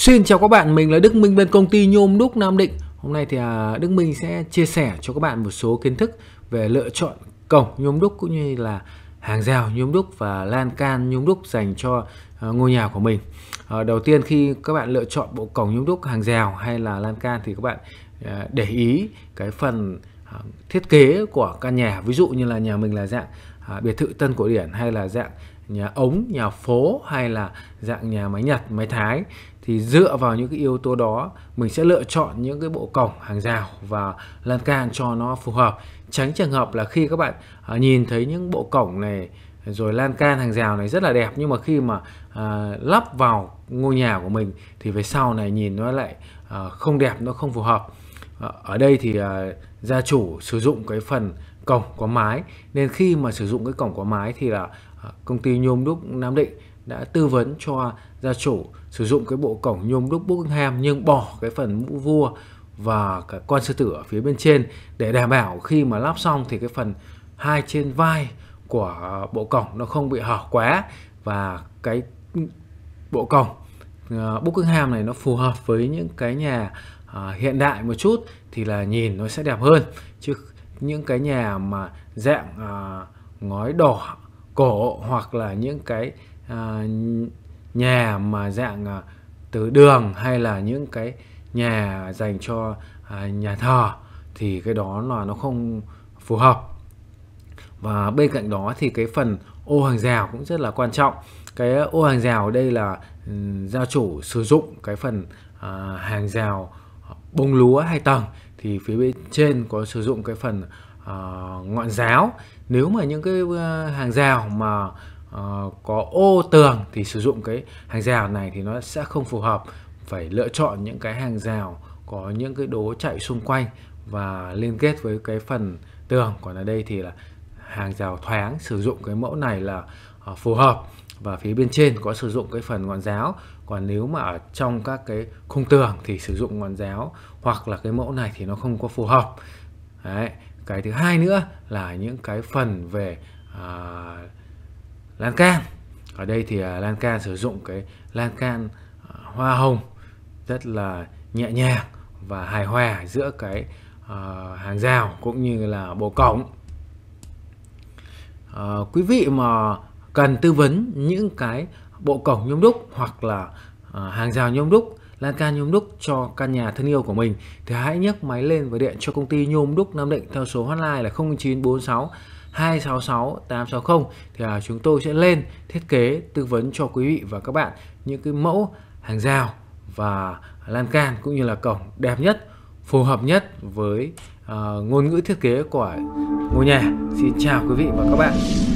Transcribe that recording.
Xin chào các bạn, mình là Đức Minh bên công ty Nhôm Đúc Nam Định. Hôm nay thì à, Đức Minh sẽ chia sẻ cho các bạn một số kiến thức về lựa chọn cổng nhôm đúc cũng như là hàng rào nhôm đúc và lan can nhôm đúc dành cho à, ngôi nhà của mình. Ờ, đầu tiên khi các bạn lựa chọn bộ cổng nhôm đúc hàng rào hay là lan can thì các bạn à, để ý cái phần thiết kế của căn nhà. Ví dụ như là nhà mình là dạng biệt thự tân cổ điển hay là dạng nhà ống nhà phố hay là dạng nhà máy nhật máy thái thì dựa vào những cái yếu tố đó mình sẽ lựa chọn những cái bộ cổng hàng rào và lan can cho nó phù hợp tránh trường hợp là khi các bạn à, nhìn thấy những bộ cổng này rồi lan can hàng rào này rất là đẹp nhưng mà khi mà à, lắp vào ngôi nhà của mình thì về sau này nhìn nó lại à, không đẹp nó không phù hợp à, ở đây thì à, gia chủ sử dụng cái phần cổng có mái nên khi mà sử dụng cái cổng có mái thì là Ờ, công ty nhôm đúc Nam Định đã tư vấn cho gia chủ sử dụng cái bộ cổng nhôm đúc Buckingham nhưng bỏ cái phần mũ vua và cái con sư tử ở phía bên trên để đảm bảo khi mà lắp xong thì cái phần hai trên vai của bộ cổng nó không bị hở quá và cái bộ cổng uh, Buckingham này nó phù hợp với những cái nhà ờ, hiện đại một chút thì là nhìn nó sẽ đẹp hơn chứ những cái nhà mà dạng ngói đỏ cổ hoặc là những cái à, nhà mà dạng à, từ đường hay là những cái nhà dành cho à, nhà thờ thì cái đó là nó không phù hợp và bên cạnh đó thì cái phần ô hàng rào cũng rất là quan trọng cái ô hàng rào đây là ừ, gia chủ sử dụng cái phần à, hàng rào bông lúa hai tầng thì phía bên trên có sử dụng cái phần Ờ, ngọn giáo nếu mà những cái ờ, hàng rào mà uh, có ô tường thì sử dụng cái hàng rào này thì nó sẽ không phù hợp phải lựa chọn những cái hàng rào có những cái đố chạy xung quanh và liên kết với cái phần tường còn ở đây thì là hàng rào thoáng sử dụng cái mẫu này là uh, phù hợp và phía bên trên có sử dụng cái phần ngọn giáo còn nếu mà ở trong các cái khung tường thì sử dụng ngọn giáo hoặc là cái mẫu này thì nó không có phù hợp Đấy cái thứ hai nữa là những cái phần về à, lan can ở đây thì à, lan can sử dụng cái lan can à, hoa hồng rất là nhẹ nhàng và hài hòa giữa cái à, hàng rào cũng như là bộ cổng à, quý vị mà cần tư vấn những cái bộ cổng nhôm đúc hoặc là à, hàng rào nhôm đúc lan can nhôm đúc cho căn nhà thân yêu của mình thì hãy nhấc máy lên và điện cho công ty nhôm đúc Nam Định theo số hotline là 0946 266 860 thì à, chúng tôi sẽ lên thiết kế tư vấn cho quý vị và các bạn những cái mẫu hàng rào và lan can cũng như là cổng đẹp nhất, phù hợp nhất với uh, ngôn ngữ thiết kế của ngôi nhà. Xin chào quý vị và các bạn.